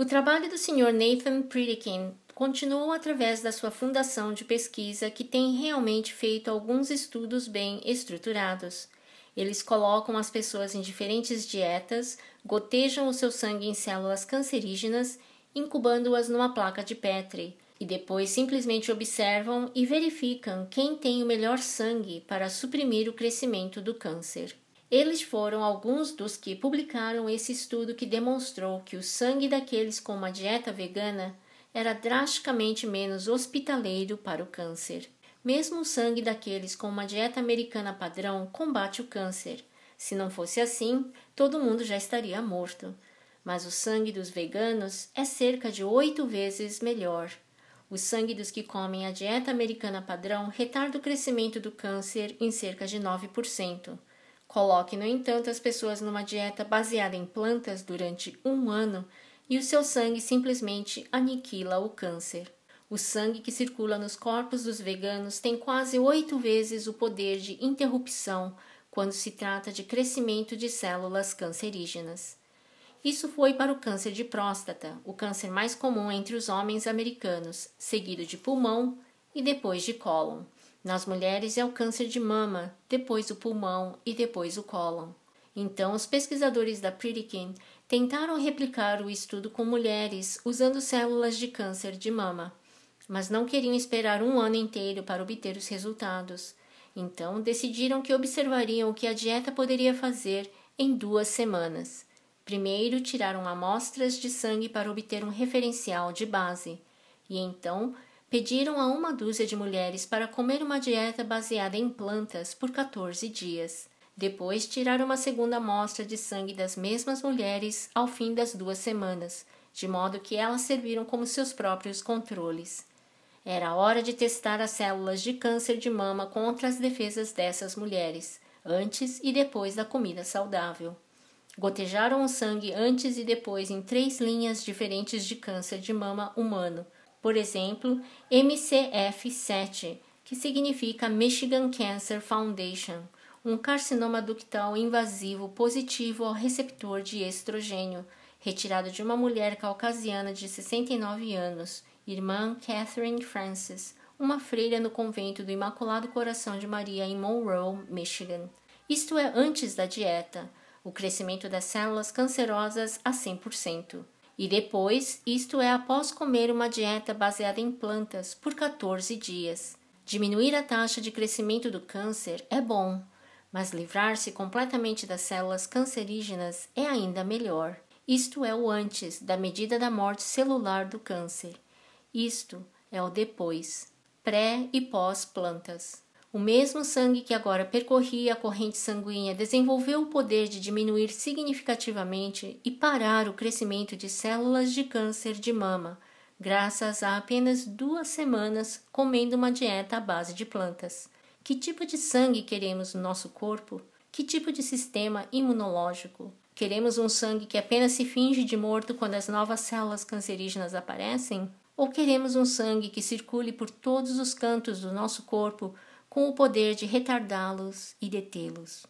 O trabalho do Sr. Nathan Pritikin continuou através da sua fundação de pesquisa, que tem realmente feito alguns estudos bem estruturados. Eles colocam as pessoas em diferentes dietas, gotejam o seu sangue em células cancerígenas, incubando-as numa placa de Petri, e depois simplesmente observam e verificam quem tem o melhor sangue para suprimir o crescimento do câncer. Eles foram alguns dos que publicaram esse estudo que demonstrou que o sangue daqueles com uma dieta vegana era drasticamente menos hospitaleiro para o câncer. Mesmo o sangue daqueles com uma dieta americana padrão combate o câncer. Se não fosse assim, todo mundo já estaria morto. Mas o sangue dos veganos é cerca de oito vezes melhor. O sangue dos que comem a dieta americana padrão retarda o crescimento do câncer em cerca de 9%. Coloque, no entanto, as pessoas numa dieta baseada em plantas durante um ano e o seu sangue simplesmente aniquila o câncer. O sangue que circula nos corpos dos veganos tem quase oito vezes o poder de interrupção quando se trata de crescimento de células cancerígenas. Isso foi para o câncer de próstata, o câncer mais comum entre os homens americanos, seguido de pulmão e depois de cólon. Nas mulheres é o câncer de mama, depois o pulmão e depois o cólon. Então, os pesquisadores da Pritikin tentaram replicar o estudo com mulheres usando células de câncer de mama, mas não queriam esperar um ano inteiro para obter os resultados. Então, decidiram que observariam o que a dieta poderia fazer em duas semanas. Primeiro, tiraram amostras de sangue para obter um referencial de base, e então pediram a uma dúzia de mulheres para comer uma dieta baseada em plantas por 14 dias. Depois tiraram uma segunda amostra de sangue das mesmas mulheres ao fim das duas semanas, de modo que elas serviram como seus próprios controles. Era hora de testar as células de câncer de mama contra as defesas dessas mulheres, antes e depois da comida saudável. Gotejaram o sangue antes e depois em três linhas diferentes de câncer de mama humano por exemplo, MCF7, que significa Michigan Cancer Foundation, um carcinoma ductal invasivo positivo ao receptor de estrogênio, retirado de uma mulher caucasiana de 69 anos, irmã Catherine Francis, uma freira no convento do Imaculado Coração de Maria em Monroe, Michigan. Isto é antes da dieta, o crescimento das células cancerosas a 100%. E depois, isto é após comer uma dieta baseada em plantas por 14 dias. Diminuir a taxa de crescimento do câncer é bom, mas livrar-se completamente das células cancerígenas é ainda melhor. Isto é o antes da medida da morte celular do câncer. Isto é o depois, pré e pós-plantas. O mesmo sangue que agora percorria a corrente sanguínea desenvolveu o poder de diminuir significativamente e parar o crescimento de células de câncer de mama, graças a apenas duas semanas comendo uma dieta à base de plantas. Que tipo de sangue queremos no nosso corpo? Que tipo de sistema imunológico? Queremos um sangue que apenas se finge de morto quando as novas células cancerígenas aparecem? Ou queremos um sangue que circule por todos os cantos do nosso corpo com o poder de retardá-los e detê-los.